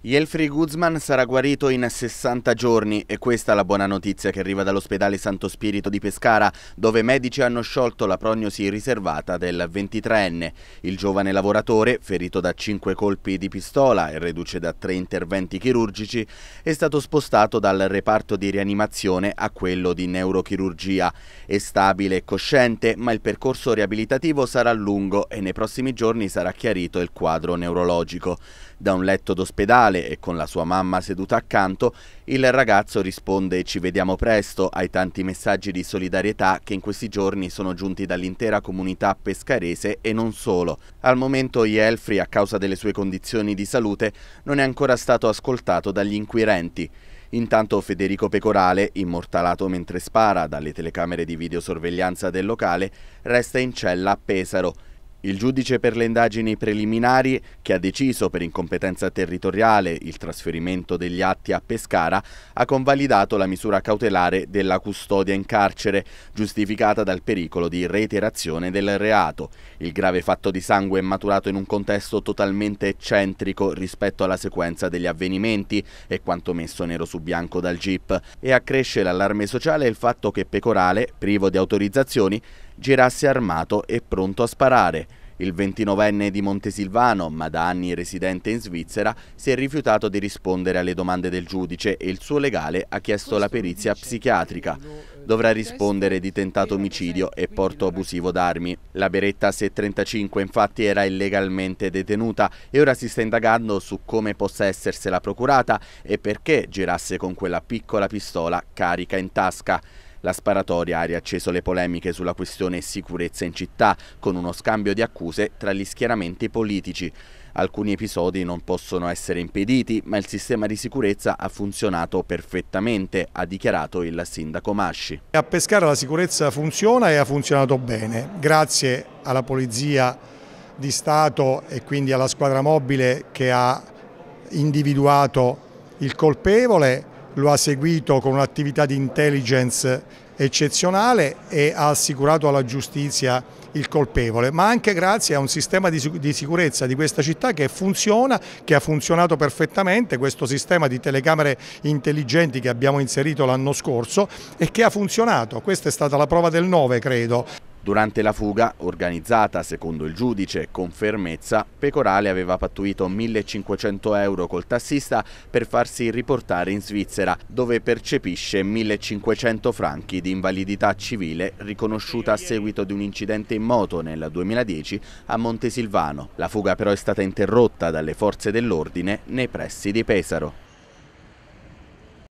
Yelfri Guzman sarà guarito in 60 giorni e questa è la buona notizia che arriva dall'ospedale Santo Spirito di Pescara, dove medici hanno sciolto la prognosi riservata del 23enne. Il giovane lavoratore, ferito da 5 colpi di pistola e reduce da 3 interventi chirurgici, è stato spostato dal reparto di rianimazione a quello di neurochirurgia. È stabile e cosciente, ma il percorso riabilitativo sarà lungo e nei prossimi giorni sarà chiarito il quadro neurologico. Da un letto d'ospedale ospedale e con la sua mamma seduta accanto, il ragazzo risponde ci vediamo presto ai tanti messaggi di solidarietà che in questi giorni sono giunti dall'intera comunità pescarese e non solo. Al momento Ielfri, a causa delle sue condizioni di salute, non è ancora stato ascoltato dagli inquirenti. Intanto Federico Pecorale, immortalato mentre spara dalle telecamere di videosorveglianza del locale, resta in cella a Pesaro. Il giudice per le indagini preliminari, che ha deciso per incompetenza territoriale il trasferimento degli atti a Pescara, ha convalidato la misura cautelare della custodia in carcere, giustificata dal pericolo di reiterazione del reato. Il grave fatto di sangue è maturato in un contesto totalmente eccentrico rispetto alla sequenza degli avvenimenti e quanto messo nero su bianco dal GIP e accresce l'allarme sociale il fatto che Pecorale, privo di autorizzazioni, girasse armato e pronto a sparare. Il 29enne di Montesilvano, ma da anni residente in Svizzera, si è rifiutato di rispondere alle domande del giudice e il suo legale ha chiesto la perizia psichiatrica. Dovrà rispondere di tentato omicidio e porto abusivo d'armi. La Beretta C35 infatti era illegalmente detenuta e ora si sta indagando su come possa essersela procurata e perché girasse con quella piccola pistola carica in tasca. La sparatoria ha riacceso le polemiche sulla questione sicurezza in città, con uno scambio di accuse tra gli schieramenti politici. Alcuni episodi non possono essere impediti, ma il sistema di sicurezza ha funzionato perfettamente, ha dichiarato il sindaco Masci. A Pescara la sicurezza funziona e ha funzionato bene, grazie alla polizia di Stato e quindi alla squadra mobile che ha individuato il colpevole lo ha seguito con un'attività di intelligence eccezionale e ha assicurato alla giustizia il colpevole, ma anche grazie a un sistema di, sicurezza di questa città che funziona, che ha funzionato perfettamente, questo sistema di telecamere intelligenti che abbiamo inserito l'anno scorso e che ha funzionato, questa è stata la prova del 9 credo, Durante la fuga, organizzata secondo il giudice con fermezza, Pecorale aveva pattuito 1500 euro col tassista per farsi riportare in Svizzera, dove percepisce 1500 franchi di invalidità civile riconosciuta a seguito di un incidente in moto nel 2010 a Montesilvano. La fuga però è stata interrotta dalle forze dell'ordine nei pressi di Pesaro.